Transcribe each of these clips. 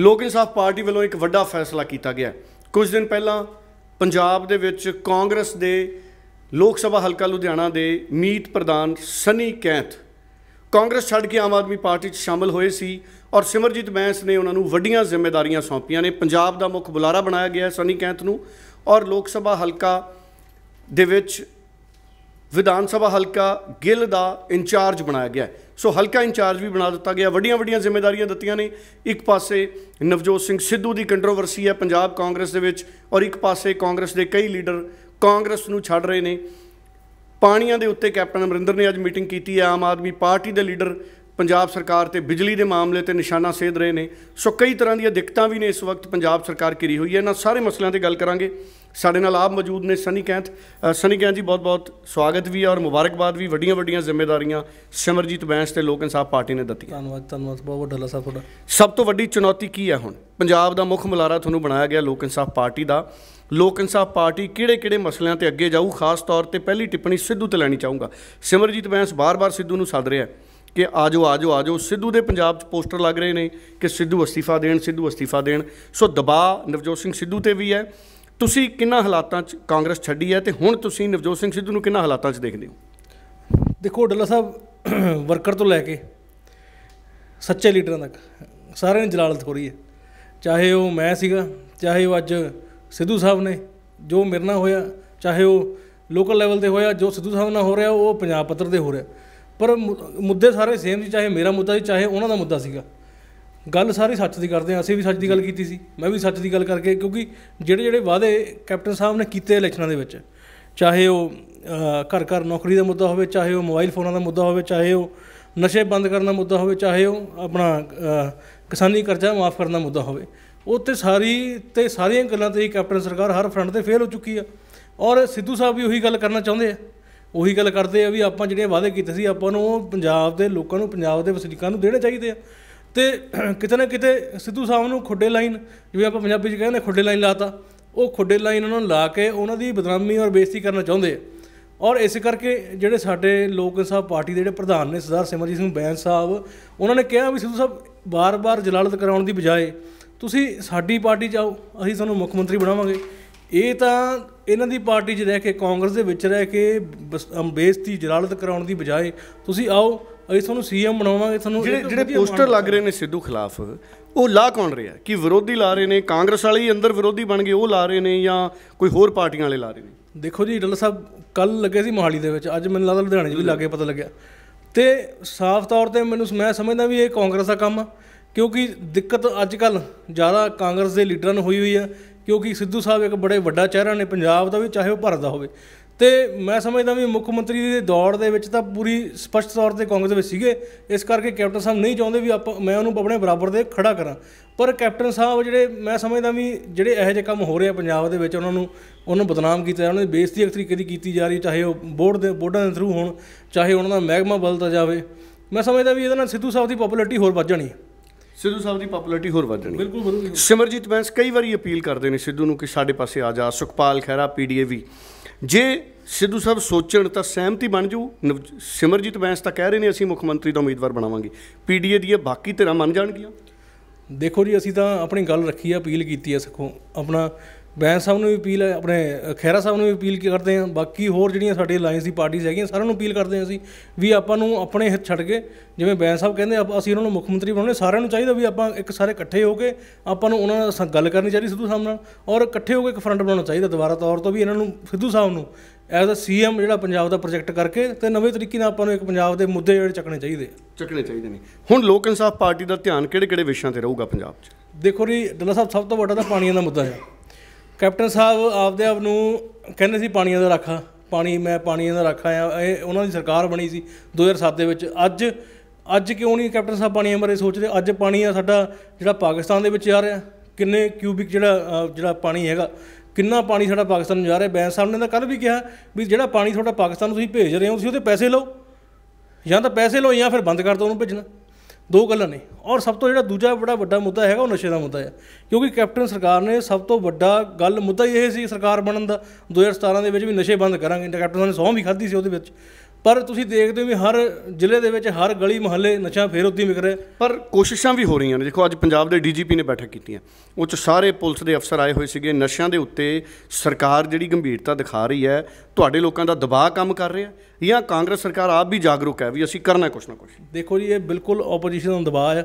ਲੋਕ ਇਨਸਾਫ ਪਾਰਟੀ ਵੱਲੋਂ ਇੱਕ ਵੱਡਾ ਫੈਸਲਾ ਕੀਤਾ ਗਿਆ ਕੁਝ ਦਿਨ ਪਹਿਲਾਂ ਪੰਜਾਬ ਦੇ ਵਿੱਚ ਕਾਂਗਰਸ ਦੇ ਲੋਕ ਸਭਾ ਹਲਕਾ ਲੁਧਿਆਣਾ ਦੇ ਮੀਤ ਪ੍ਰਧਾਨ ਸਨੀ ਕੈਂਥ ਕਾਂਗਰਸ ਛੱਡ ਕੇ ਆਮ ਆਦਮੀ ਪਾਰਟੀ 'ਚ ਸ਼ਾਮਲ ਹੋਏ ਸੀ ਔਰ ਸਿਮਰਜੀਤ ਬੈਂਸ ਨੇ ਉਹਨਾਂ ਨੂੰ ਵੱਡੀਆਂ ਜ਼ਿੰਮੇਵਾਰੀਆਂ ਸੌਂਪੀਆਂ ਨੇ ਪੰਜਾਬ ਦਾ ਮੁੱਖ ਬੁਲਾਰਾ ਬਣਾਇਆ ਗਿਆ ਸਨੀ ਕੈਂਥ ਨੂੰ ਔਰ ਲੋਕ ਸਭਾ ਹਲਕਾ ਦੇ ਵਿੱਚ ਵਿਧਾਨ ਸਭਾ ਹਲਕਾ ਗਿੱਲ ਦਾ ਇੰਚਾਰਜ ਬਣਾਇਆ ਗਿਆ ਸੋ ਹਲਕਾ ਇੰਚਾਰਜ ਵੀ ਬਣਾ ਦਿੱਤਾ ਗਿਆ ਵੱਡੀਆਂ ਵੱਡੀਆਂ ਜ਼ਿੰਮੇਵਾਰੀਆਂ ਦਿੱਤੀਆਂ ਨੇ ਇੱਕ ਪਾਸੇ ਨਵਜੋਤ ਸਿੰਘ ਸਿੱਧੂ ਦੀ ਕੰਟਰੋਵਰਸੀ ਹੈ ਪੰਜਾਬ ਕਾਂਗਰਸ ਦੇ ਵਿੱਚ ਔਰ ਇੱਕ ਪਾਸੇ ਕਾਂਗਰਸ ਦੇ ਕਈ ਲੀਡਰ ਕਾਂਗਰਸ ਨੂੰ ਛੱਡ ਰਹੇ ਨੇ ਪਾਣੀਆਂ ਦੇ ਉੱਤੇ ਕੈਪਟਨ ਅਮਰਿੰਦਰ ਨੇ ਅੱਜ ਮੀਟਿੰਗ ਕੀਤੀ ਹੈ ਆਮ ਆਦਮੀ ਪਾਰਟੀ ਦੇ ਲੀਡਰ ਪੰਜਾਬ ਸਰਕਾਰ ਤੇ ਬਿਜਲੀ ਦੇ ਮਾਮਲੇ ਤੇ ਨਿਸ਼ਾਨਾ ਸੇਧ ਰਹੇ ਨੇ ਸੋ ਕਈ ਤਰ੍ਹਾਂ ਦੀਆਂ ਦਿੱਕਤਾਂ ਵੀ ਨੇ ਇਸ ਵਕਤ ਪੰਜਾਬ ਸਰਕਾਰ ਘਿਰੀ ਹੋਈ ਹੈ ਇਹਨਾਂ ਸਾਰੇ ਮਸਲਿਆਂ ਤੇ ਗੱਲ ਕਰਾਂਗੇ ਸਾਡੇ ਨਾਲ ਆਪ ਮੌਜੂਦ ਨੇ ਸਨੀ ਕੈਂਥ ਸਨੀ ਕੈਂਥ ਜੀ ਬਹੁਤ-ਬਹੁਤ ਸਵਾਗਤ ਵੀ ਔਰ ਮੁਬਾਰਕਬਾਦ ਵੀ ਵੱਡੀਆਂ-ਵੱਡੀਆਂ ਜ਼ਿੰਮੇਵਾਰੀਆਂ ਸਿਮਰਜੀਤ ਬੈਂਸ ਤੇ ਲੋਕ ਇਨਸਾਫ ਪਾਰਟੀ ਨੇ ਦਿੱਤੀਆਂ ਧੰਨਵਾਦ ਧੰਨਵਾਦ ਬਹੁਤ ਵੱਡਾ ਲੱਸਾ ਤੁਹਾਡਾ ਸਭ ਤੋਂ ਵੱਡੀ ਚੁਣੌਤੀ ਕੀ ਹੈ ਹੁਣ ਪੰਜਾਬ ਦਾ ਮੁੱਖ ਮਲਾਰਾ ਤੁਹਾਨੂੰ ਬਣਾਇਆ ਗਿਆ ਲੋਕ ਇਨਸਾਫ ਪਾਰਟੀ ਦਾ ਲੋਕ ਇਨਸਾਫ ਪਾਰਟੀ ਕਿਹੜੇ-ਕਿਹੜੇ ਮਸਲਿਆਂ ਤੇ ਅੱਗੇ ਜਾਊ ਖਾਸ ਤੌਰ ਤੇ ਪਹਿਲੀ ਟਿੱਪਣੀ ਸਿੱਧੂ ਤੇ ਲੈਣੀ ਚਾਹੂੰਗਾ ਸਿਮਰਜੀਤ ਬੈਂਸ ਬਾਰ-ਬਾਰ ਸਿੱਧੂ ਨੂੰ ਸੱਦ ਰਿਹਾ ਹੈ ਕਿ ਆਜੋ ਆਜੋ ਆਜੋ ਸਿੱਧੂ ਦੇ ਪੰਜਾਬ 'ਚ ਪੋਸਟਰ ਲੱਗ ਰਹੇ ਨੇ ਕਿ ਸਿੱਧੂ ਅਸਤੀਫਾ ਦੇਣ ਸਿੱਧੂ ਅਸਤੀਫਾ ਦੇਣ ਸੋ ਦਬਾਅ ਨਵਜੋਤ ਸਿੰਘ ਸਿੱਧੂ ਤੇ ਵੀ ਹੈ ਤੁਸੀਂ ਕਿੰਨਾ ਹਾਲਾਤਾਂ 'ਚ ਕਾਂਗਰਸ ਛੱਡੀ ਹੈ ਤੇ ਹੁਣ ਤੁਸੀਂ ਨਵਜੋਤ ਸਿੰਘ ਸਿੱਧੂ ਨੂੰ ਕਿੰਨਾ ਹਾਲਾਤਾਂ 'ਚ ਦੇਖਦੇ ਹੋ ਦੇਖੋ ਡੱਲਾ ਸਾਹਿਬ ਵਰਕਰ ਤੋਂ ਲੈ ਕੇ ਸੱਚੇ ਲੀਡਰਾਂ ਤੱਕ ਸਾਰਿਆਂ ਦੀ ਜਲਾਲਤ ਹੋ ਰਹੀ ਹੈ ਚਾਹੇ ਉਹ ਮੈਂ ਸੀਗਾ ਚਾਹੇ ਉਹ ਅੱਜ ਸਿੱਧੂ ਸਾਹਿਬ ਨੇ ਜੋ ਮੇਰੇ ਨਾਲ ਹੋਇਆ ਚਾਹੇ ਉਹ ਲੋਕਲ ਲੈਵਲ ਤੇ ਹੋਇਆ ਜੋ ਸਿੱਧੂ ਸਾਹਿਬ ਨਾਲ ਹੋ ਰਿਹਾ ਉਹ ਪੰਜਾਬ ਪੱਤਰ ਤੇ ਹੋ ਰਿਹਾ ਪਰ ਮੁੱਦੇ ਸਾਰੇ ਸੇਮ ਸੀ ਚਾਹੇ ਮੇਰਾ ਮੁੱਦਾ ਸੀ ਚਾਹੇ ਉਹਨਾਂ ਦਾ ਮੁੱਦਾ ਸੀਗਾ ਗੱਲ ਸਾਰੀ ਸੱਚ ਦੀ ਕਰਦੇ ਆ ਅਸੀਂ ਵੀ ਸੱਚ ਦੀ ਗੱਲ ਕੀਤੀ ਸੀ ਮੈਂ ਵੀ ਸੱਚ ਦੀ ਗੱਲ ਕਰਕੇ ਕਿਉਂਕਿ ਜਿਹੜੇ ਜਿਹੜੇ ਵਾਅਦੇ ਕੈਪਟਨ ਸਾਹਿਬ ਨੇ ਕੀਤੇ ਇਲੈਕਸ਼ਨਾਂ ਦੇ ਵਿੱਚ ਚਾਹੇ ਉਹ ਘਰ ਘਰ ਨੌਕਰੀ ਦਾ ਮੁੱਦਾ ਹੋਵੇ ਚਾਹੇ ਉਹ ਮੋਬਾਈਲ ਫੋਨਾਂ ਦਾ ਮੁੱਦਾ ਹੋਵੇ ਚਾਹੇ ਉਹ ਨਸ਼ੇ ਬੰਦ ਕਰਨ ਦਾ ਮੁੱਦਾ ਹੋਵੇ ਚਾਹੇ ਉਹ ਆਪਣਾ ਕਿਸਾਨੀ ਕਰਜ਼ਾ ਮਾਫ ਕਰਨ ਦਾ ਮੁੱਦਾ ਹੋਵੇ ਉਹ ਤੇ ਸਾਰੀ ਤੇ ਸਾਰੀਆਂ ਗੱਲਾਂ ਤੇ ਹੀ ਕੈਪਟਨ ਸਰਕਾਰ ਹਰ ਫਰੰਟ ਤੇ ਫੇਲ ਹੋ ਚੁੱਕੀ ਆ ਔਰ ਸਿੱਧੂ ਸਾਹਿਬ ਵੀ ਉਹੀ ਗੱਲ ਕਰਨਾ ਚਾਹੁੰਦੇ ਆ ਉਹੀ ਗੱਲ ਕਰਦੇ ਆ ਵੀ ਆਪਾਂ ਜਿਹੜੇ ਵਾਅਦੇ ਕੀਤੇ ਸੀ ਆਪਾਂ ਨੂੰ ਪੰਜਾਬ ਦੇ ਲੋਕਾਂ ਨੂੰ ਪੰਜਾਬ ਦੇ ਵਸਨੀਕਾਂ ਨੂੰ ਦੇਣੇ ਚਾਹੀਦੇ ਆ ਤੇ ਕਿਤੇ ਨਾ ਕਿਤੇ ਸਿੱਧੂ ਸਾਹਿਬ ਨੂੰ ਖੁੱਡੇ ਲਾਈਨ ਜਿਵੇਂ ਆਪਾਂ ਪੰਜਾਬੀ 'ਚ ਕਹਿੰਦੇ ਖੁੱਡੇ ਲਾਈਨ ਲਾਤਾ ਉਹ ਖੁੱਡੇ ਲਾਈਨ ਉਹਨਾਂ ਨੂੰ ਲਾ ਕੇ ਉਹਨਾਂ ਦੀ ਬਦਨਾਮੀ ਔਰ ਬੇਇੱਜ਼ਤੀ ਕਰਨਾ ਚਾਹੁੰਦੇ ਆ ਔਰ ਇਸ ਕਰਕੇ ਜਿਹੜੇ ਸਾਡੇ ਲੋਕ ਇਨਸਾਫ ਪਾਰਟੀ ਦੇ ਜਿਹੜੇ ਪ੍ਰਧਾਨ ਨੇ ਸਰਦਾਰ ਸਿਮਰਜੀਤ ਸਿੰਘ ਬੈਂਸ ਸਾਹਿਬ ਉਹਨਾਂ ਨੇ ਕਿਹਾ ਵੀ ਸਿੱਧੂ ਸਾਹਿਬ ਬਾਰ-ਬਾਰ ਜਲਾਲਤ ਕਰਾਉਣ ਦੀ ਬਜਾਏ ਤੁਸੀਂ ਸਾਡੀ ਪਾਰਟੀ 'ਚ ਆਓ ਅਸੀਂ ਤੁਹਾਨੂੰ ਮੁੱਖ ਮੰਤਰੀ ਬਣਾਵਾਂਗੇ ਇਹ ਤਾਂ ਇਹਨਾਂ ਦੀ ਪਾਰਟੀ 'ਚ ਰਹਿ ਕੇ ਕਾਂਗਰਸ ਦੇ ਵਿੱਚ ਰਹਿ ਕੇ ਬੇਇੱਜ਼ਤੀ ਜਲਾਲਤ ਕਰਾਉਣ ਦੀ ਬਜਾਏ ਤੁਸੀਂ ਆਓ ਅਸੀਂ ਤੁਹਾਨੂੰ ਸੀਐਮ ਬਣਾਵਾਂਗੇ ਤੁਹਾਨੂੰ ਜਿਹੜੇ ਜਿਹੜੇ ਪੋਸਟਰ ਲੱਗ ਰਹੇ ਨੇ ਸਿੱਧੂ ਖਿਲਾਫ ਉਹ ਲਾ ਕੌਣ ਰਿਹਾ ਕਿ ਵਿਰੋਧੀ ਲਾ ਰਹੇ ਨੇ ਕਾਂਗਰਸ ਵਾਲੇ ਹੀ ਅੰਦਰ ਵਿਰੋਧੀ ਬਣ ਗਏ ਉਹ ਲਾ ਰਹੇ ਨੇ ਜਾਂ ਕੋਈ ਹੋਰ ਪਾਰਟੀਆਂ ਵਾਲੇ ਲਾ ਰਹੇ ਨੇ ਦੇਖੋ ਜੀ ਡੱਲ ਸਾਹਿਬ ਕੱਲ ਲੱਗੇ ਸੀ ਮੋਹਾਲੀ ਦੇ ਵਿੱਚ ਅੱਜ ਮੈਨੂੰ ਲੱਗਦਾ ਲੁਧਿਆਣੇ 'ਚ ਵੀ ਲੱਗੇ ਪਤਾ ਲੱਗਿਆ ਤੇ ਸਾਫ਼ ਤੌਰ ਤੇ ਮੈਨੂੰ ਮੈਂ ਸਮਝਦਾ ਵੀ ਇਹ ਕਾਂਗਰਸ ਦਾ ਕੰਮ ਆ ਕਿਉਂਕਿ ਦਿੱਕਤ ਅੱਜ ਕੱਲ ਜ਼ਿਆਦਾ ਕਾਂਗਰਸ ਦੇ ਲੀਡਰਾਂ ਨੂੰ ਹੋਈ ਹੋਈ ਆ ਕਿਉਂਕਿ ਸਿੱਧੂ ਸਾਹਿਬ ਇੱਕ ਬੜੇ ਵੱਡਾ ਚਿਹਰਾ ਨੇ ਪੰਜਾਬ ਦਾ ਵੀ ਚਾਹੇ ਉਹ ਭਾਰਤ ਦਾ ਹੋਵੇ ਤੇ ਮੈਂ ਸਮਝਦਾ ਵੀ ਮੁੱਖ ਮੰਤਰੀ ਦੇ ਦੌੜ ਦੇ ਵਿੱਚ ਤਾਂ ਪੂਰੀ ਸਪਸ਼ਟ ਤੌਰ ਤੇ ਕਾਂਗਰਸ ਵਿੱਚ ਸੀਗੇ ਇਸ ਕਰਕੇ ਕੈਪਟਨ ਸਾਹਿਬ ਨਹੀਂ ਚਾਹੁੰਦੇ ਵੀ ਆਪਾਂ ਮੈਂ ਉਹਨੂੰ ਆਪਣੇ ਬਰਾਬਰ ਦੇ ਖੜਾ ਕਰਾਂ ਪਰ ਕੈਪਟਨ ਸਾਹਿਬ ਜਿਹੜੇ ਮੈਂ ਸਮਝਦਾ ਵੀ ਜਿਹੜੇ ਇਹੋ ਜਿਹੇ ਕੰਮ ਹੋ ਰਹੇ ਆ ਪੰਜਾਬ ਦੇ ਵਿੱਚ ਉਹਨਾਂ ਨੂੰ ਉਹਨੂੰ ਬਦਨਾਮ ਕੀਤਾ ਉਹਨਾਂ ਦੀ ਬੇਇੱਜ਼ਤੀ ਇੱਕ ਤਰੀਕੇ ਦੀ ਕੀਤੀ ਜਾ ਰਹੀ ਚਾਹੇ ਉਹ ਬੋਰਡ ਦੇ ਬੋਰਡਾਂ ਦੇ ਥਰੂ ਹੋਣ ਚਾਹੇ ਉਹਨਾਂ ਦਾ ਮਹਿਕਮਾ ਬਦਲਦਾ ਜਾਵੇ ਮੈਂ ਸਮਝਦਾ ਵੀ ਇਹਦੇ ਨਾਲ ਸਿੱਧੂ ਸਾਹਿਬ ਦੀ ਪਪੂਲੈਰਿਟੀ ਹੋਰ ਵੱਧ ਜਾਣੀ ਹੈ ਸਿੱਧੂ ਸਾਹਿਬ ਦੀ ਪਪੂਲੈਰਿਟੀ ਹੋਰ ਵਧ ਜਾਣੀ ਬਿਲਕੁਲ ਵਧੂਗੀ ਸਿਮਰਜੀਤ ਬੈਂਸ ਕਈ ਵਾਰੀ ਅਪੀਲ ਕਰਦੇ ਨੇ ਸਿੱਧੂ ਨੂੰ ਕਿ ਸਾਡੇ ਪਾਸੇ ਆ ਜਾ ਸੁਖਪਾਲ ਖਹਿਰਾ ਪੀਡੀਏ ਵੀ ਜੇ ਸਿੱਧੂ ਸਾਹਿਬ ਸੋਚਣ ਤਾਂ ਸਹਿਮਤੀ ਬਣ ਜੂ ਸਿਮਰਜੀਤ ਬੈਂਸ ਤਾਂ ਕਹਿ ਰਹੇ ਨੇ ਅਸੀਂ ਮੁੱਖ ਮੰਤਰੀ ਦਾ ਉਮੀਦਵਾਰ ਬਣਾਵਾਂਗੇ ਪੀਡੀਏ ਦੀ ਇਹ ਬਾਕੀ ਧਿਰਾਂ ਮੰਨ ਜਾਣਗੀਆਂ ਦੇਖੋ ਜੀ ਅਸੀਂ ਤਾਂ ਆਪਣੀ ਗੱਲ ਰੱਖੀ ਆ ਅਪੀਲ ਕੀਤੀ ਆ ਸਖੋ ਆਪਣਾ ਬੈਂਸ ਸਾਹਿਬ ਨੂੰ ਵੀ ਅਪੀਲ ਹੈ ਆਪਣੇ ਖੈਰਾ ਸਾਹਿਬ ਨੂੰ ਵੀ ਅਪੀਲ ਕਰਦੇ ਹਾਂ ਬਾਕੀ ਹੋਰ ਜਿਹੜੀਆਂ ਸਾਡੇ ਅਲਾਈਅੰਸ ਦੀ ਪਾਰਟੀਆਂ ਹੈਗੀਆਂ ਸਾਰਿਆਂ ਨੂੰ ਅਪੀਲ ਕਰਦੇ ਹਾਂ ਅਸੀਂ ਵੀ ਆਪਾਂ ਨੂੰ ਆਪਣੇ ਹਿੱਤ ਛੱਡ ਕੇ ਜਿਵੇਂ ਬੈਂਸ ਸਾਹਿਬ ਕਹਿੰਦੇ ਅਸੀਂ ਉਹਨਾਂ ਨੂੰ ਮੁੱਖ ਮੰਤਰੀ ਬਣਾਉਣੇ ਸਾਰਿਆਂ ਨੂੰ ਚਾਹੀਦਾ ਵੀ ਆਪਾਂ ਇੱਕ ਸਾਰੇ ਇਕੱਠੇ ਹੋ ਕੇ ਆਪਾਂ ਨੂੰ ਉਹਨਾਂ ਨਾਲ ਗੱਲ ਕਰਨੀ ਚਾਹੀਦੀ ਸਿੱਧੂ ਸਾਹਿਬ ਨਾਲ ਔਰ ਇਕੱਠੇ ਹੋ ਕੇ ਇੱਕ ਫਰੰਟ ਬਣਾਉਣਾ ਚਾਹੀਦਾ ਦੁਬਾਰਾ ਤੌਰ ਤੋਂ ਵੀ ਇਹਨਾਂ ਨੂੰ ਸਿੱਧੂ ਸਾਹਿਬ ਨੂੰ ਐਜ਼ ਅ ਸੀਐਮ ਜਿਹੜਾ ਪੰਜਾਬ ਦਾ ਪ੍ਰੋਜੈਕਟ ਕਰਕੇ ਤੇ ਨਵੇਂ ਤਰੀਕੇ ਨਾਲ ਆਪਾਂ ਨੂੰ ਇੱਕ ਪੰਜਾਬ ਦੇ ਮੁੱਦੇ ਜਿਹੜੇ ਚੱਕਣੇ ਚਾਹੀਦੇ ਚੱਕਣੇ ਚਾਹੀਦੇ ਨੇ ਹੁਣ ਲੋਕ ਇਨਸਾਫ ਪਾਰਟੀ ਦਾ ਧਿਆਨ ਕਿਹੜੇ-ਕਿਹੜੇ ਵਿਸ਼ਿਆਂ ਤੇ ਰਹੂਗਾ ਪੰਜਾਬ 'ਚ ਦੇਖੋ ਜੀ ਡੱਲਾ ਸਾਹਿਬ ਸਭ ਤੋਂ ਵੱਡਾ ਤਾਂ ਪਾਣੀਆਂ ਦਾ ਮੁੱਦਾ ਹੈ ਕੈਪਟਨ ਸਾਹਿਬ ਆਪਦੇ ਆਪ ਨੂੰ ਕਹਿੰਦੇ ਸੀ ਪਾਣੀਆਂ ਦਾ ਰਾਖਾ ਪਾਣੀ ਮੈਂ ਪਾਣੀਆਂ ਦਾ ਰਾਖਾ ਆ ਇਹ ਉਹਨਾਂ ਦੀ ਸਰਕਾਰ ਬਣੀ ਸੀ 2007 ਦੇ ਵਿੱਚ ਅੱਜ ਅੱਜ ਕਿਉਂ ਨਹੀਂ ਕੈਪਟਨ ਸਾਹਿਬ ਪਾਣੀਆਂ ਬਾਰੇ ਸੋਚਦੇ ਅੱਜ ਪਾਣੀ ਆ ਸਾਡਾ ਜਿਹੜਾ ਪਾਕਿਸਤਾਨ ਦੇ ਵਿੱਚ ਜਾ ਰਿਹਾ ਕਿੰਨੇ ਕਿਊਬਿਕ ਜਿਹੜਾ ਜਿਹੜਾ ਪਾਣੀ ਹੈਗਾ ਕਿੰਨਾ ਪਾਣੀ ਸਾਡਾ ਪਾਕਿਸਤਾਨ ਨੂੰ ਜਾ ਰਿਹਾ ਬੈਂਸ ਸਾਹਿਬ ਨੇ ਤਾਂ ਕੱਲ ਵੀ ਕਿਹਾ ਵੀ ਜਿਹੜਾ ਪਾਣੀ ਤੁਹਾਡਾ ਪਾਕਿਸਤਾਨ ਨੂੰ ਤੁਸੀਂ ਭੇਜ ਰਹੇ ਹੋ ਤੁਸੀਂ ਉਹਦੇ ਪੈਸੇ ਲਓ ਜਾਂ ਤਾਂ ਪੈਸੇ ਲਓ ਜਾਂ ਫਿਰ ਬੰਦ ਕਰ ਦਿਓ ਉਹਨੂੰ ਭੇਜਣਾ ਦੋ ਗੱਲਾਂ ਨੇ ਔਰ ਸਭ ਤੋਂ ਜਿਹੜਾ ਦੂਜਾ ਬੜਾ ਵੱਡਾ ਮੁੱਦਾ ਹੈਗਾ ਉਹ ਨਸ਼ੇ ਦਾ ਮੁੱਦਾ ਹੈ ਕਿਉਂਕਿ ਕੈਪਟਨ ਸਰਕਾਰ ਨੇ ਸਭ ਤੋਂ ਵੱਡਾ ਗੱਲ ਮੁੱਦਾ ਇਹ ਸੀ ਸਰਕਾਰ ਬਣਨ ਦਾ 2017 ਦੇ ਵਿੱਚ ਵੀ ਨਸ਼ੇ ਬੰਦ ਕਰਾਂਗੇ ਕੈਪਟਨ ਨੇ ਸੌਂ ਵੀ ਖਾਧੀ ਸੀ ਉਹਦੇ ਵਿੱਚ ਪਰ ਤੁਸੀਂ ਦੇਖਦੇ ਹੋ ਵੀ ਹਰ ਜ਼ਿਲ੍ਹੇ ਦੇ ਵਿੱਚ ਹਰ ਗਲੀ ਮੁਹੱਲੇ ਨਸ਼ਾ ਫੇਰ ਉੱਤੀ ਵਿਕ ਰਿਹਾ ਪਰ ਕੋਸ਼ਿਸ਼ਾਂ ਵੀ ਹੋ ਰਹੀਆਂ ਨੇ ਦੇਖੋ ਅੱਜ ਪੰਜਾਬ ਦੇ ਡੀਜੀਪੀ ਨੇ ਬੈਠਕ ਕੀਤੀਆਂ ਉਹ ਚ ਸਾਰੇ ਪੁਲਿਸ ਦੇ ਅਫਸਰ ਆਏ ਹੋਏ ਸੀਗੇ ਨਸ਼ਿਆਂ ਦੇ ਉੱਤੇ ਸਰਕਾਰ ਜਿਹੜੀ ਗੰਭੀਰਤਾ ਦਿਖਾ ਰਹੀ ਹੈ ਤੁਹਾਡੇ ਲੋਕਾਂ ਦਾ ਦਬਾਅ ਕੰਮ ਕਰ ਰਿਹਾ ਜਾਂ ਕਾਂਗਰਸ ਸਰਕਾਰ ਆਪ ਵੀ ਜਾਗਰੂਕ ਹੈ ਵੀ ਅਸੀਂ ਕਰਨਾ ਕੁਛ ਨਾ ਕੁਛ ਦੇਖੋ ਜੀ ਇਹ ਬਿਲਕੁਲ ਆਪੋਜੀਸ਼ਨ ਦਾ ਦਬਾਅ ਹੈ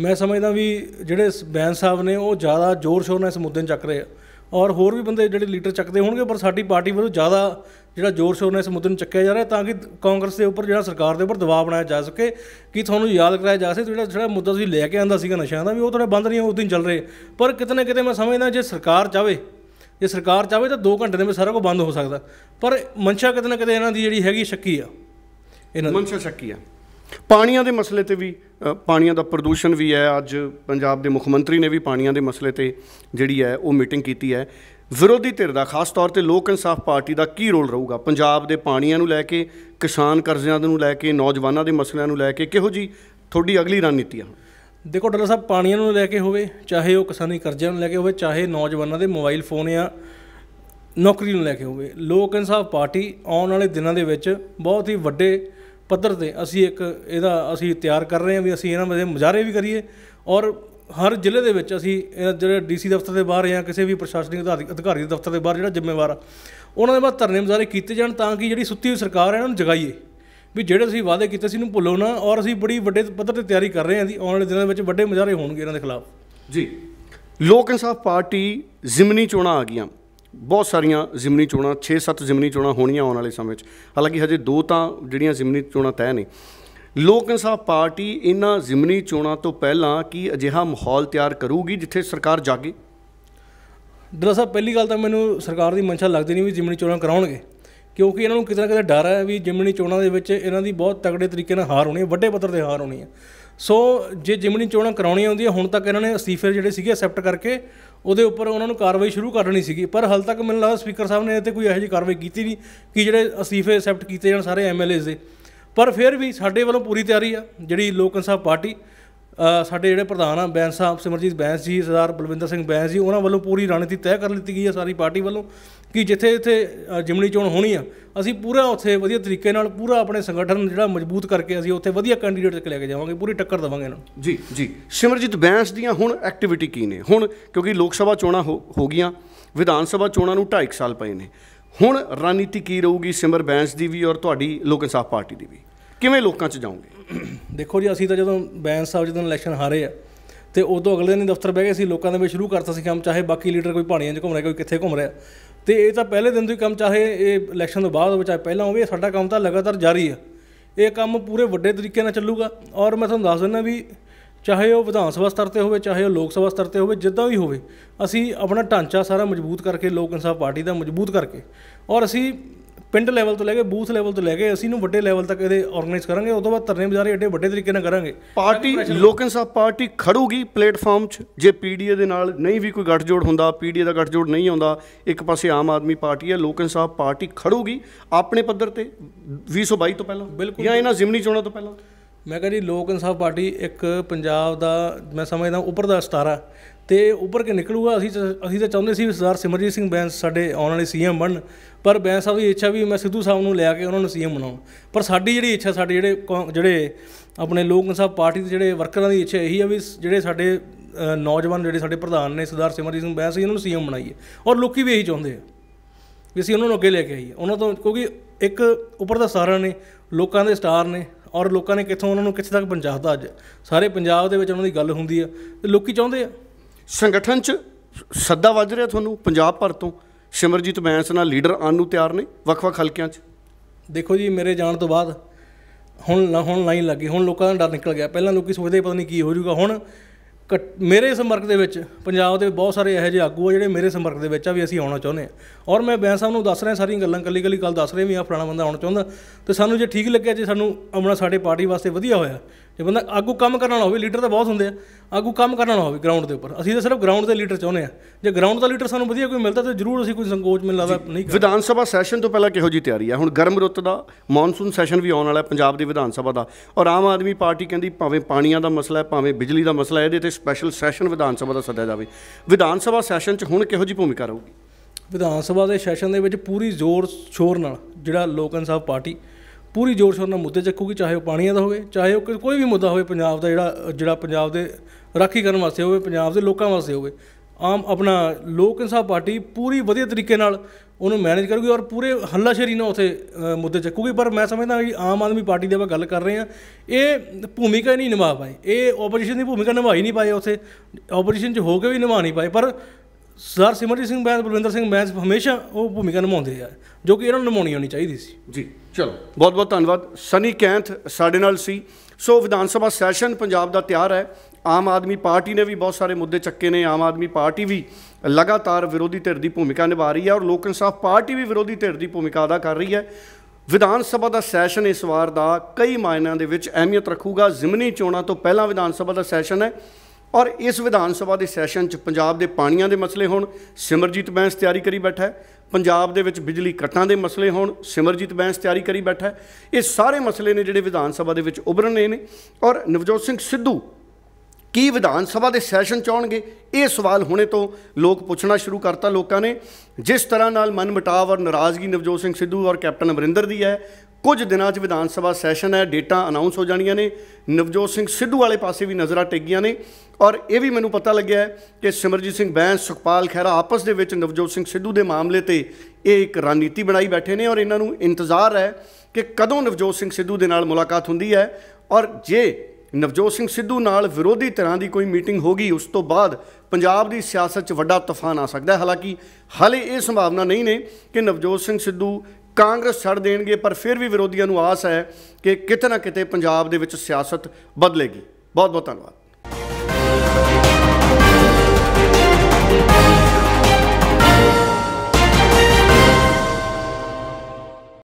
ਮੈਂ ਸਮਝਦਾ ਵੀ ਜਿਹੜੇ ਬੈਂਸ ਸਾਹਿਬ ਨੇ ਉਹ ਜ਼ਿਆਦਾ ਜ਼ੋਰ ਸ਼ੋਰ ਨਾਲ ਇਸ ਮੁੱਦੇ ਨੂੰ ਚੱਕ ਰਹੇ ਆ ਔਰ ਹੋਰ ਵੀ ਬੰਦੇ ਜਿਹੜੇ ਲੀਡਰ ਚੱਕਦੇ ਹੋਣਗੇ ਪਰ ਸਾਡੀ ਪਾਰਟੀ ਵੱਲੋਂ ਜ਼ਿਆਦਾ ਜਿਹੜਾ ਜ਼ੋਰ ਸ਼ੋਰ ਨਾਲ ਇਸ ਮੁੱਦੇ ਨੂੰ ਚੱਕਿਆ ਜਾ ਰਿਹਾ ਤਾਂ ਕਿ ਕਾਂਗਰਸ ਦੇ ਉੱਪਰ ਜਿਹੜਾ ਸਰਕਾਰ ਦੇ ਉੱਪਰ ਦਬਾਅ ਬਣਾਇਆ ਜਾ ਸਕੇ ਕਿ ਤੁਹਾਨੂੰ ਯਾਦ ਕਰਾਇਆ ਜਾ ਸਕੇ ਜਿਹੜਾ ਜਿਹੜਾ ਮੁੱਦਾ ਤੁਸੀਂ ਲੈ ਕੇ ਆਂਦਾ ਸੀਗਾ ਨਸ਼ਿਆਂ ਦਾ ਵੀ ਉਹ ਤੁਹਾਡੇ ਬੰਦ ਨਹੀਂ ਉਸ ਦਿਨ ਚੱਲ ਰਹੇ ਪਰ ਕਿਤਨੇ ਕਿਤੇ ਮੈਂ ਸਮਝਦਾ ਜੇ ਸਰਕਾਰ ਚਾਵੇ ਜੇ ਸਰਕਾਰ ਚਾਵੇ ਤਾਂ 2 ਘੰਟੇ ਦੇ ਵਿੱਚ ਸਾਰਾ ਕੁਝ ਬੰਦ ਹੋ ਸਕਦਾ ਪਰ ਮਨਸ਼ਾ ਕਿਤੇ ਨਾ ਕਿਤੇ ਇਹਨਾਂ ਦੀ ਜਿਹੜੀ ਹੈਗੀ ਸ਼ੱਕੀ ਆ ਇਹਨਾਂ ਮਨਸ਼ਾ ਸ਼ੱਕੀ ਆ ਪਾਣੀਆਂ ਦੇ ਮਸਲੇ ਤੇ ਵੀ ਪਾਣੀਆਂ ਦਾ ਪ੍ਰਦੂਸ਼ਣ ਵੀ ਹੈ ਅੱਜ ਪੰਜਾਬ ਦੇ ਮੁੱਖ ਮੰਤਰੀ ਨੇ ਵੀ ਪਾਣੀਆਂ ਦੇ ਮਸਲੇ ਤੇ ਜਿਹੜੀ ਹੈ ਉਹ ਮੀਟਿੰਗ ਕੀਤੀ ਹੈ ਵਿਰੋਧੀ ਧਿਰ ਦਾ ਖਾਸ ਤੌਰ ਤੇ ਲੋਕ ਇਨਸਾਫ ਪਾਰਟੀ ਦਾ ਕੀ ਰੋਲ ਰਹੂਗਾ ਪੰਜਾਬ ਦੇ ਪਾਣੀਆਂ ਨੂੰ ਲੈ ਕੇ ਕਿਸਾਨ ਕਰਜ਼ਿਆਂ ਨੂੰ ਲੈ ਕੇ ਨੌਜਵਾਨਾਂ ਦੇ ਮਸਲਿਆਂ ਨੂੰ ਲੈ ਕੇ ਕਿਹੋ ਜੀ ਤੁਹਾਡੀ ਅਗਲੀ ਰਣਨੀਤੀ ਆ ਦੇਖੋ ਡਾਕਟਰ ਸਾਹਿਬ ਪਾਣੀਆਂ ਨੂੰ ਲੈ ਕੇ ਹੋਵੇ ਚਾਹੇ ਉਹ ਕਿਸਾਨੀ ਕਰਜ਼ਿਆਂ ਨੂੰ ਲੈ ਕੇ ਹੋਵੇ ਚਾਹੇ ਨੌਜਵਾਨਾਂ ਦੇ ਮੋਬਾਈਲ ਫੋਨ ਜਾਂ ਨੌਕਰੀ ਨੂੰ ਲੈ ਕੇ ਹੋਵੇ ਲੋਕ ਇਨਸਾਫ ਪਾਰਟੀ ਆਉਣ ਵਾਲੇ ਦਿਨਾਂ ਦੇ ਵਿੱਚ ਬਹੁਤ ਹੀ ਵੱਡੇ ਪੱਧਰ ਤੇ ਅਸੀਂ ਇੱਕ ਇਹਦਾ ਅਸੀਂ ਤਿਆਰ ਕਰ ਰਹੇ ਹਾਂ ਵੀ ਅਸੀਂ ਇਹਨਾਂ ਦੇ ਮੁਜ਼ਾਹਰੇ ਵੀ ਕਰੀਏ ਔਰ ਹਰ ਜ਼ਿਲ੍ਹੇ ਦੇ ਵਿੱਚ ਅਸੀਂ ਜਿਹੜੇ ਡੀਸੀ ਦਫ਼ਤਰ ਦੇ ਬਾਹਰ ਜਾਂ ਕਿਸੇ ਵੀ ਪ੍ਰਸ਼ਾਸਨਿਕ ਅਧਿਕਾਰੀ ਦੇ ਦਫ਼ਤਰ ਦੇ ਬਾਹਰ ਜਿਹੜਾ ਜ਼ਿੰਮੇਵਾਰ ਆ ਉਹਨਾਂ ਦੇ ਬਾਅਦ ਧਰਨੇ ਮਜ਼ਾਰੇ ਕੀਤੇ ਜਾਣ ਤਾਂ ਕਿ ਜਿਹੜੀ ਸੁੱਤੀ ਹੋਈ ਸਰਕਾਰ ਹੈ ਇਹਨਾਂ ਨੂੰ ਜਗਾਈਏ ਵੀ ਜਿਹੜੇ ਅਸੀਂ ਵਾਅਦੇ ਕੀਤੇ ਸੀ ਇਹਨੂੰ ਭੁੱਲੋ ਨਾ ਔਰ ਅਸੀਂ ਬੜੀ ਵੱਡੇ ਪੱਧਰ ਤੇ ਤਿਆਰੀ ਕਰ ਰਹੇ ਹਾਂ ਦੀ ਆਉਣ ਵਾਲੇ ਦਿਨਾਂ ਵਿੱਚ ਵੱਡੇ ਮਜ਼ਾਰੇ ਹੋਣਗੇ ਇਹਨਾਂ ਦੇ ਖਿਲਾਫ ਜੀ ਲੋਕ ਇਨਸਾਫ ਪਾਰਟੀ ਜ਼ਿਮਨੀ ਚੋਣਾਂ ਆ ਗਈਆਂ ਬਹੁਤ ਸਾਰੀਆਂ ਜ਼ਿਮਨੀ ਚੋਣਾਂ 6-7 ਜ਼ਿਮਨੀ ਚੋਣਾਂ ਹੋਣੀਆਂ ਆਉਣ ਵਾਲੇ ਸਮੇਂ ਵਿੱਚ ਹਾਲਾਂਕਿ ਹਜੇ ਦੋ ਤਾਂ ਜਿਹੜੀਆਂ ਜ਼ਿਮਨੀ ਚੋਣਾਂ ਤੈਅ ਨੇ ਲੋਕ ਇਨਸਾਫ ਪਾਰਟੀ ਇਹਨਾਂ ਜ਼ਿਮਨੀ ਚੋਣਾਂ ਤੋਂ ਪਹਿਲਾਂ ਕੀ ਅਜਿਹਾ ਮਾਹੌਲ ਤਿਆਰ ਕਰੂਗੀ ਜਿੱਥੇ ਸਰਕਾਰ ਜਾਗੇ ਦਰਾ ਸਾਹਿਬ ਪਹਿਲੀ ਗੱਲ ਤਾਂ ਮੈਨੂੰ ਸਰਕਾਰ ਦੀ ਮਨਸ਼ਾ ਲੱਗਦੀ ਨਹੀਂ ਵੀ ਜ਼ਿਮਨੀ ਚੋਣਾਂ ਕਰਾਉਣਗੇ ਕਿਉਂਕਿ ਇਹਨਾਂ ਨੂੰ ਕਿਤੇ ਨਾ ਕਿਤੇ ਡਰ ਹੈ ਵੀ ਜ਼ਿਮਨੀ ਚੋਣਾਂ ਦੇ ਵਿੱਚ ਇਹਨਾਂ ਦੀ ਬਹੁਤ ਤਕੜੇ ਤਰੀਕੇ ਨਾਲ ਹਾਰ ਹੋਣੀ ਹੈ ਵੱਡੇ ਪੱਧਰ ਤੇ ਹਾਰ ਹੋਣੀ ਹੈ ਸੋ ਜੇ ਜ਼ਿਮਨੀ ਚੋਣਾਂ ਕਰਾਉਣੀਆਂ ਹੁੰਦੀਆਂ ਹੁਣ ਤੱਕ ਇਹਨਾਂ ਨੇ ਅਸਤੀਫੇ ਜਿਹੜੇ ਸੀਗੇ ਐਕਸੈਪਟ ਕਰਕੇ ਉਹਦੇ ਉੱਪਰ ਉਹਨਾਂ ਨੂੰ ਕਾਰਵਾਈ ਸ਼ੁਰੂ ਕਰਨੀ ਸੀਗੀ ਪਰ ਹਾਲ ਤੱਕ ਮੈਨੂੰ ਲੱਗਦਾ ਸਪੀਕਰ ਸਾਹਿਬ ਨੇ ਇਹ ਤੇ ਕੋਈ ਇਹੋ ਜਿਹੀ ਕਾਰਵਾਈ ਕੀਤੀ ਨਹੀਂ ਕਿ ਜਿਹੜੇ ਅਸਤੀਫੇ ਐਕਸੈਪਟ ਕੀਤੇ ਜਾਣ ਸਾਰੇ ਐਮਐਲਏਜ਼ ਦੇ ਪਰ ਫਿਰ ਵੀ ਸਾਡੇ ਵੱਲੋਂ ਪੂਰੀ ਤਿਆਰੀ ਆ ਜਿਹੜੀ ਲੋਕ ਇਨਸਾਫ ਪਾਰਟੀ ਸਾਡੇ ਜਿਹੜੇ ਪ੍ਰਧਾਨ ਆ ਬੈਂਸ ਸਾਹਿਬ ਸਿਮਰਜੀਤ ਬੈਂਸ ਜੀ ਸਰਦਾਰ ਬਲਵਿੰਦਰ ਸਿੰਘ ਬੈਂਸ ਜੀ ਉਹਨਾਂ ਵੱਲੋਂ ਪੂਰੀ ਰਣਨੀਤੀ ਤੈਅ ਕਰ ਲਈ ਗਈ ਆ ਸਾਰੀ ਪਾਰਟੀ ਵੱਲੋਂ ਕਿ ਜਿੱਥੇ ਇੱਥੇ ਜਿਮਣੀ ਚੋਣ ਹੋਣੀ ਆ ਅਸੀਂ ਪੂਰਾ ਉੱਥੇ ਵਧੀਆ ਤਰੀਕੇ ਨਾਲ ਪੂਰਾ ਆਪਣੇ ਸੰਗਠਨ ਜਿਹੜਾ ਮਜ਼ਬੂਤ ਕਰਕੇ ਅਸੀਂ ਉੱਥੇ ਵਧੀਆ ਕੈਂਡੀਡੇਟ ਤੱਕ ਲੈ ਕੇ ਜਾਵਾਂਗੇ ਪੂਰੀ ਟੱਕਰ ਦਵਾਂਗੇ ਇਹਨਾਂ ਨੂੰ ਜੀ ਜੀ ਸਿਮਰਜੀਤ ਬੈਂਸ ਦੀਆਂ ਹੁਣ ਐਕਟੀਵਿਟੀ ਕੀ ਨੇ ਹੁਣ ਕਿਉਂਕਿ ਲੋਕ ਸਭਾ ਚੋਣਾਂ ਹੋ ਗਈਆਂ ਵਿਧਾਨ ਸਭਾ ਚੋਣਾਂ ਨੂੰ 2.5 ਸਾਲ ਪਏ ਨੇ ਹੁਣ ਰਣਨੀਤੀ ਕੀ ਰਹੂਗੀ ਸਿਮਰ ਬੈਂਸ ਦੀ ਵੀ ਔਰ ਤੁਹਾਡੀ ਲੋਕ ਇਨਸਾਫ ਪਾਰਟੀ ਦੀ ਵੀ ਕਿਵੇਂ ਲੋਕਾਂ 'ਚ ਜਾਓਗੇ ਦੇਖੋ ਜੀ ਅਸੀਂ ਤਾਂ ਜਦੋਂ ਬੈਂਸ ਸਾਹਿਬ ਜਦੋਂ ਇਲੈਕਸ਼ਨ ਹਾਰੇ ਆ ਤੇ ਉਦੋਂ ਅਗਲੇ ਦਿਨ ਦਫ਼ਤਰ ਬਹਿ ਗਏ ਸੀ ਲੋਕਾਂ ਦੇ ਵਿੱਚ ਸ਼ੁਰੂ ਕਰਤਾ ਸੀ ਕੰਮ ਚਾਹੇ ਬਾਕੀ ਲੀਡਰ ਕੋਈ ਪਾਣੀਆਂ 'ਚ ਘੁੰਮ ਰਿਹਾ ਕੋਈ ਕਿੱਥੇ ਘੁੰਮ ਰਿਹਾ ਤੇ ਇਹ ਤਾਂ ਪਹਿਲੇ ਦਿਨ ਤੋਂ ਹੀ ਕੰਮ ਚਾਹੇ ਇਹ ਇਲੈਕਸ਼ਨ ਤੋਂ ਬਾਅਦ ਹੋਵੇ ਚਾਹੇ ਪਹਿਲਾਂ ਹੋਵੇ ਸਾਡਾ ਕੰਮ ਤਾਂ ਲਗਾਤਾਰ ਜਾਰੀ ਆ ਇਹ ਕੰਮ ਪੂਰੇ ਵੱਡੇ ਤਰੀਕੇ ਨਾਲ ਚੱਲੂਗਾ ਔਰ ਮੈਂ ਤੁਹਾਨੂੰ ਦੱਸ ਦਿੰਦਾ ਵੀ ਚਾਹੇ ਉਹ ਵਿਧਾਨ ਸਭਾ ਸਤਰ ਤੇ ਹੋਵੇ ਚਾਹੇ ਉਹ ਲੋਕ ਸਭਾ ਸਤਰ ਤੇ ਹੋਵੇ ਜਿੱਦਾਂ ਵੀ ਹੋਵੇ ਅਸੀਂ ਆਪਣਾ ਢਾਂਚਾ ਸਾਰਾ ਮਜ਼ਬੂਤ ਕਰਕੇ ਲੋਕ ਇਨਸਾਫ ਪਾਰਟੀ ਦਾ ਮਜ਼ਬੂਤ ਕਰਕੇ ਔਰ ਅਸੀਂ ਪਿੰਡ ਲੈਵਲ ਤੋਂ ਲੈ ਕੇ ਬੂਥ ਲੈਵਲ ਤੋਂ ਲੈ ਕੇ ਅਸੀਂ ਨੂੰ ਵੱਡੇ ਲੈਵਲ ਤੱਕ ਇਹਦੇ ਆਰਗੇਨਾਈਜ਼ ਕਰਾਂਗੇ ਉਦੋਂ ਤੋਂ ਬਾਅਦ ਧਰਨੇ ਬਜ਼ਾਰੇ ਏਡੇ ਵੱਡੇ ਤਰੀਕੇ ਨਾਲ ਕਰਾਂਗੇ ਪਾਰਟੀ ਲੋਕ ਇਨਸਾਫ ਪਾਰਟੀ ਖੜੂਗੀ ਪਲੇਟਫਾਰਮ 'ਚ ਜੇ ਪੀਡੀਏ ਦੇ ਨਾਲ ਨਹੀਂ ਵੀ ਕੋਈ ਗੱਠਜੋੜ ਹੁੰਦਾ ਪੀਡੀਏ ਦਾ ਗੱਠਜੋੜ ਨਹੀਂ ਆਉਂਦਾ ਇੱਕ ਪਾਸੇ ਆਮ ਆਦਮੀ ਪਾਰਟੀ ਹੈ ਲੋਕ ਇਨਸਾਫ ਪਾਰਟੀ ਖੜੂਗੀ ਆਪਣੇ ਪੱਧਰ ਤੇ 2022 ਤੋਂ ਪਹਿਲਾਂ ਜਾਂ ਇਹਨਾਂ ਜ਼ਿਮਨੀ ਚੋਣਾਂ ਤੋਂ ਪਹਿਲਾਂ ਮੈਂ ਕਹਾਂ ਜੀ ਲੋਕ ਇਨਸਾਫ ਪਾਰਟੀ ਇੱਕ ਪੰਜਾਬ ਦਾ ਮੈਂ ਸਮਝਦਾ ਉੱਪਰ ਦਾ ਸਤਾਰਾ ਤੇ ਉੱਪਰ ਕੇ ਨਿਕਲੂਗਾ ਅਸੀਂ ਅਸੀਂ ਤਾਂ ਚਾਹੁੰਦੇ ਸੀ ਸਰਦਾਰ ਸਿਮਰਜੀਤ ਸਿੰਘ ਬੈਂਸ ਸਾਡੇ ਆਉਣ ਵਾਲੇ ਸੀਐਮ ਬਣਨ ਪਰ ਬੈਂਸ ਸਾਹਿਬ ਦੀ ਇੱਛਾ ਵੀ ਮੈਂ ਸਿੱਧੂ ਸਾਹਿਬ ਨੂੰ ਲਿਆ ਕੇ ਉਹਨਾਂ ਨੂੰ ਸੀਐਮ ਬਣਾਉਣ ਪਰ ਸਾਡੀ ਜਿਹੜੀ ਇੱਛਾ ਸਾਡੇ ਜਿਹੜੇ ਜਿਹੜੇ ਆਪਣੇ ਲੋਕ ਇਨਸਾਫ ਪਾਰਟੀ ਦੇ ਜਿਹੜੇ ਵਰਕਰਾਂ ਦੀ ਇੱਛਾ ਇਹੀ ਆ ਵੀ ਜਿਹੜੇ ਸਾਡੇ ਨੌਜਵਾਨ ਜਿਹੜੇ ਸਾਡੇ ਪ੍ਰਧਾਨ ਨੇ ਸਰਦਾਰ ਸਿਮਰਜੀਤ ਸਿੰਘ ਬੈਂਸ ਇਹਨਾਂ ਨੂੰ ਸੀਐਮ ਬਣਾਈਏ ਔਰ ਲੋਕੀ ਵੀ ਇਹੀ ਚਾਹੁੰਦੇ ਆ ਵੀ ਅਸੀਂ ਉਹਨਾਂ ਨੂੰ ਅੱਗੇ ਲੈ ਕੇ ਆਈਏ ਉਹਨਾਂ ਤੋਂ ਕਿਉਂਕਿ ਇੱਕ ਉੱਪਰ ਦਾ ਸਾਰਾ ਨੇ ਲੋਕਾਂ ਦੇ ਸਟਾਰ ਨੇ ਔਰ ਲੋਕਾਂ ਨੇ ਕਿੱਥੋਂ ਉਹਨਾਂ ਨੂੰ ਕਿੱਥੇ ਤੱਕ ਪਹੁੰਚਾਤਾ ਅੱਜ ਸਾਰੇ ਪੰਜਾਬ ਦੇ ਵਿੱਚ ਉਹਨਾਂ ਦੀ ਗੱਲ ਹੁੰਦੀ ਆ ਤੇ ਲੋਕੀ ਚਾਹੁੰਦੇ ਆ ਸੰਗਠਨ 'ਚ ਸੱਦਾ ਵੱਜ ਰਿਹਾ ਤੁਹਾਨੂੰ ਪੰਜਾਬ ਭਰ ਤੋਂ ਸਿਮਰਜੀਤ ਮੈਂਸ ਨਾਲ ਲੀਡਰ ਆਣ ਨੂੰ ਤਿਆਰ ਨੇ ਵੱਖ-ਵੱਖ ਹਲਕਿਆਂ 'ਚ ਦੇਖੋ ਜੀ ਮੇਰੇ ਜਾਣ ਤੋਂ ਬਾਅਦ ਹੁਣ ਹੁਣ ਲਾਈਨ ਲੱਗੀ ਹੁਣ ਲੋਕਾਂ ਦਾ ਡਰ ਨਿਕਲ ਗਿਆ ਪਹਿਲਾਂ ਲੋਕੀ ਸੋਚਦੇ ਪਤਾ ਨਹੀਂ ਕੀ ਹੋ ਜਾਊਗਾ ਹੁਣ ਮੇਰੇ ਸੰਪਰਕ ਦੇ ਵਿੱਚ ਪੰਜਾਬ ਦੇ ਬਹੁਤ ਸਾਰੇ ਇਹੋ ਜਿਹੇ ਆਗੂ ਆ ਜਿਹੜੇ ਮੇਰੇ ਸੰਪਰਕ ਦੇ ਵਿੱਚ ਆ ਵੀ ਅਸੀਂ ਆਉਣਾ ਚਾਹੁੰਦੇ ਆ ਔਰ ਮੈਂ ਬੈਂਸ ਸਾਹਿਬ ਨੂੰ ਦੱਸ ਰਿਹਾ ਸਾਰੀਆਂ ਗੱਲਾਂ ਕੱਲੀ ਕੱਲੀ ਗੱਲ ਦੱਸ ਰਿਹਾ ਵੀ ਆ ਫਲਾਣਾ ਬੰਦਾ ਆਉਣਾ ਚਾਹੁੰਦਾ ਤੇ ਸਾਨੂੰ ਜੇ ਠੀਕ ਲੱਗਿਆ ਜੇ ਸਾਨੂੰ ਆਪਣਾ ਸਾਡੇ ਪਾਰਟੀ ਵਾਸਤੇ ਵਧੀਆ ਹੋਇਆ ਜੇ ਬੰਦਾ ਆਗੂ ਕੰਮ ਕਰਨ ਵਾਲਾ ਹੋਵੇ ਲੀਡਰ ਤਾਂ ਬਹੁਤ ਹੁੰਦੇ ਆ ਆਗੂ ਕੰਮ ਕਰਨ ਵਾਲਾ ਹੋਵੇ ਗਰਾਊਂਡ ਦੇ ਉੱਪਰ ਅਸੀਂ ਤਾਂ ਸਿਰਫ ਗਰਾਊਂਡ ਦੇ ਲੀਡਰ ਚਾਹੁੰਦੇ ਆ ਜੇ ਗਰਾਊਂਡ ਦਾ ਲੀਡਰ ਸਾਨੂੰ ਵਧੀਆ ਕੋਈ ਮਿਲਦਾ ਤਾਂ ਜ਼ਰੂਰ ਅਸੀਂ ਕੋਈ ਸੰਕੋਚ ਮਿਲ ਲਾਦਾ ਨਹੀਂ ਵਿਧਾਨ ਸਭਾ ਸੈਸ਼ਨ ਤੋਂ ਪਹਿਲਾਂ ਕਿਹੋ ਜੀ ਤਿਆਰੀ ਆ ਹੁਣ ਗਰਮ ਰੁੱਤ ਦਾ ਮੌਨਸੂਨ ਸੈਸ਼ਨ ਵੀ ਆਉਣ ਵਾਲਾ ਪੰਜਾਬ ਦੀ ਵਿਧਾਨ ਸਭਾ ਦਾ ਔਰ ਆਮ ਆਦਮੀ ਪਾਰਟੀ ਕਹਿੰਦੀ ਭਾਵੇਂ ਪਾਣੀਆਂ ਦਾ ਮਸਲਾ ਹੈ ਭਾਵੇਂ ਬਿਜਲੀ ਦਾ ਮਸਲਾ ਹੈ ਇਹਦੇ ਤੇ ਸਪੈਸ਼ਲ ਸੈਸ਼ਨ ਵਿਧਾਨ ਸਭਾ ਦਾ ਸੱਦਿਆ ਜਾਵੇ ਵਿਧਾਨ ਸਭਾ ਸੈਸ਼ਨ 'ਚ ਹੁਣ ਕਿਹੋ ਜੀ ਭੂਮਿਕਾ ਰਹੂਗੀ ਵਿਧਾਨ ਸਭਾ ਦੇ ਸੈਸ਼ਨ ਦੇ ਵਿੱਚ ਪੂਰੀ ਜ਼ੋਰ ਸ਼ੋਰ ਨਾਲ ਜਿਹੜਾ ਲੋਕ ਇਨਸਾਫ ਪਾਰਟੀ ਪੂਰੀ ਜ਼ੋਰ ਸ਼ੋਰ ਨਾਲ ਮੁੱਦੇ ਚੱਕੂਗੀ ਚਾਹੇ ਉਹ ਪਾਣੀਆਂ ਦਾ ਹੋਵੇ ਚਾਹੇ ਉਹ ਕੋਈ ਵੀ ਮੁੱਦਾ ਹੋਵੇ ਪੰਜਾਬ ਦਾ ਜਿਹੜਾ ਜਿਹੜਾ ਪੰਜਾਬ ਦੇ ਰਾਖੀ ਕਰਨ ਵਾਸਤੇ ਹੋਵੇ ਪੰਜਾਬ ਦੇ ਲੋਕਾਂ ਵਾਸਤੇ ਹੋਵੇ ਆਮ ਆਪਣਾ ਲੋਕ ਇਨਸਾਫ ਪਾਰਟੀ ਪੂਰੀ ਵਧੀਆ ਤਰੀਕੇ ਨਾਲ ਉਹਨੂੰ ਮੈਨੇਜ ਕਰੂਗੀ ਔਰ ਪੂਰੇ ਹੱਲਾਸ਼ੇਰੀ ਨਾਲ ਉਥੇ ਮੁੱਦੇ ਚੱਕੂਗੀ ਪਰ ਮੈਂ ਸਮਝਦਾ ਕਿ ਆਮ ਆਦਮੀ ਪਾਰਟੀ ਦੇ ਆਪਾਂ ਗੱਲ ਕਰ ਰਹੇ ਆ ਇਹ ਭੂਮਿਕਾ ਨਹੀਂ ਨਿਭਾ ਪਾਏ ਇਹ ਆਪੋਜੀਸ਼ਨ ਦੀ ਭੂਮਿਕਾ ਨਿਭਾਈ ਨਹੀਂ ਪਾਏ ਉਥੇ ਆਪੋਜੀਸ਼ਨ 'ਚ ਹੋ ਕੇ ਵੀ ਨਿਭਾ ਨਹੀਂ ਪਾਏ ਪਰ ਸਰ ਸਿਮਰਜੀਤ ਸਿੰਘ ਬੈਂਸ ਬਲਵਿੰਦਰ ਸਿੰਘ ਮੈਂ ਹਮੇਸ਼ਾ ਉਹ ਭੂਮਿਕਾ ਨਿਭਾਉਂਦੇ ਆ ਜੋ ਕਿ ਇਹਨਾਂ ਨੂੰ ਨਿਭਾਉਣੀ ਹੋਣੀ ਚਾਹੀਦੀ ਸੀ ਜੀ ਚਲੋ ਬਹੁਤ ਬਹੁਤ ਧੰਨਵਾਦ ਸਨੀ ਕੈਂਥ ਸਾਡੇ ਨਾਲ ਸੀ ਸੋ ਵਿਧਾਨ ਸਭਾ ਸੈਸ਼ਨ ਪੰਜਾਬ ਦਾ ਤਿਆਰ ਹੈ ਆਮ ਆਦਮੀ ਪਾਰਟੀ ਨੇ ਵੀ ਬਹੁਤ ਸਾਰੇ ਮੁੱਦੇ ਚੱਕੇ ਨੇ ਆਮ ਆਦਮੀ ਪਾਰਟੀ ਵੀ ਲਗਾਤਾਰ ਵਿਰੋਧੀ ਧਿਰ ਦੀ ਭੂਮਿਕਾ ਨਿਭਾ ਰਹੀ ਹੈ ਔਰ ਲੋਕ ਇਨਸਾਫ ਪਾਰਟੀ ਵੀ ਵਿਰੋਧੀ ਧਿਰ ਦੀ ਭੂਮਿਕਾ ਅਦਾ ਕਰ ਰਹੀ ਹੈ ਵਿਧਾਨ ਸਭਾ ਦਾ ਸੈਸ਼ਨ ਇਸ ਵਾਰ ਦਾ ਕਈ ਮਾਇਨਿਆਂ ਦੇ ਵਿੱਚ ਅਹਿਮੀਅਤ ਰੱਖੂਗਾ ਜ਼ਿਮਨੀ ਚੋਣਾਂ ਤੋਂ ਪਹਿਲਾਂ ਵਿਧਾਨ ਸਭਾ ਦਾ ਸੈਸ਼ਨ ਹੈ ਔਰ ਇਸ ਵਿਧਾਨ ਸਭਾ ਦੇ ਸੈਸ਼ਨ 'ਚ ਪੰਜਾਬ ਦੇ ਪਾਣੀਆਂ ਦੇ ਮਸਲੇ ਹੋਣ ਸਿਮਰਜੀਤ ਬੈਂਸ ਤਿਆਰੀ ਕਰੀ ਬੈਠਾ ਹੈ ਪੰਜਾਬ ਦੇ ਵਿੱਚ ਬਿਜਲੀ ਕੱਟਾਂ ਦੇ ਮਸਲੇ ਹੋਣ ਸਿਮਰਜੀਤ ਬੈਂਸ ਤਿਆਰੀ ਕਰੀ ਬੈਠਾ ਇਹ ਸਾਰੇ ਮਸਲੇ ਨੇ ਜਿਹੜੇ ਵਿਧਾਨ ਸਭਾ ਦੇ ਵਿੱਚ ਉਭਰਨੇ ਨੇ ਔਰ ਨਵਜੋਤ ਸਿੰਘ ਸਿੱਧੂ ਕੀ ਵਿਧਾਨ ਸਭਾ ਦੇ ਸੈਸ਼ਨ ਆਉਣਗੇ ਇਹ ਸਵਾਲ ਹੁਣੇ ਤੋਂ ਲੋਕ ਪੁੱਛਣਾ ਸ਼ੁਰੂ ਕਰਤਾ ਲੋਕਾਂ ਨੇ ਜਿਸ ਤਰ੍ਹਾਂ ਨਾਲ ਮਨਮਟਾਵ ਔਰ ਨਾਰਾਜ਼ਗੀ ਨਵਜੋਤ ਸਿੰਘ ਸਿੱਧੂ ਔਰ ਕੈਪਟਨ ਅਮਰਿੰਦਰ ਦੀ ਹੈ ਕੁਝ ਦਿਨਾਂ 'ਚ ਵਿਧਾਨ ਸਭਾ ਸੈਸ਼ਨ ਹੈ ਡੇਟਾ ਅਨਾਉਂਸ ਹੋ ਜਾਣੀਆਂ ਨੇ ਨਵਜੋਤ ਸਿੰਘ ਸਿੱਧੂ ਵਾਲੇ ਪਾਸੇ ਵੀ ਨਜ਼ਰਾਂ ਟੇਗੀਆਂ ਨੇ ਔਰ ਇਹ ਵੀ ਮੈਨੂੰ ਪਤਾ ਲੱਗਿਆ ਕਿ ਸਿਮਰਜੀਤ ਸਿੰਘ ਬੈਂਸ ਸੁਖਪਾਲ ਖਹਿਰਾ ਆਪਸ ਦੇ ਵਿੱਚ ਨਵਜੋਤ ਸਿੰਘ ਸਿੱਧੂ ਦੇ ਮਾਮਲੇ ਤੇ ਇਹ ਇੱਕ ਰਣਨੀਤੀ ਬਣਾਈ ਬੈਠੇ ਨੇ ਔਰ ਇਹਨਾਂ ਨੂੰ ਇੰਤਜ਼ਾਰ ਹੈ ਕਿ ਕਦੋਂ ਨਵਜੋਤ ਸਿੰਘ ਸਿੱਧੂ ਦੇ ਨਾਲ ਮੁਲਾਕਾਤ ਹੁੰਦੀ ਹੈ ਔਰ ਜੇ ਨਵਜੋਤ ਸਿੰਘ ਸਿੱਧੂ ਨਾਲ ਵਿਰੋਧੀ ਧਿਰਾਂ ਦੀ ਕੋਈ ਮੀਟਿੰਗ ਹੋਗੀ ਉਸ ਤੋਂ ਬਾਅਦ ਪੰਜਾਬ ਦੀ ਸਿਆਸਤ 'ਚ ਵੱਡਾ ਤੂਫਾਨ ਆ ਸਕਦਾ ਹੈ ਹਾਲਾਂਕਿ ਹਾਲੇ ਇਹ ਸੰਭਾਵਨਾ ਨਹੀਂ ਨੇ ਕਿ ਨਵਜੋਤ ਸਿੰਘ ਸਿੱਧੂ ਕਾਂਗਰਸ ਛੱਡ ਦੇਣਗੇ ਪਰ ਫਿਰ ਵੀ ਵਿਰੋਧੀਆਂ ਨੂੰ ਆਸ ਹੈ ਕਿ ਕਿਤੇ ਨਾ ਕਿਤੇ ਪੰਜਾਬ ਦੇ ਵਿੱਚ ਸਿਆਸਤ ਬਦਲੇਗੀ ਬਹੁਤ ਬਹੁਤ ਧੰਨਵਾਦ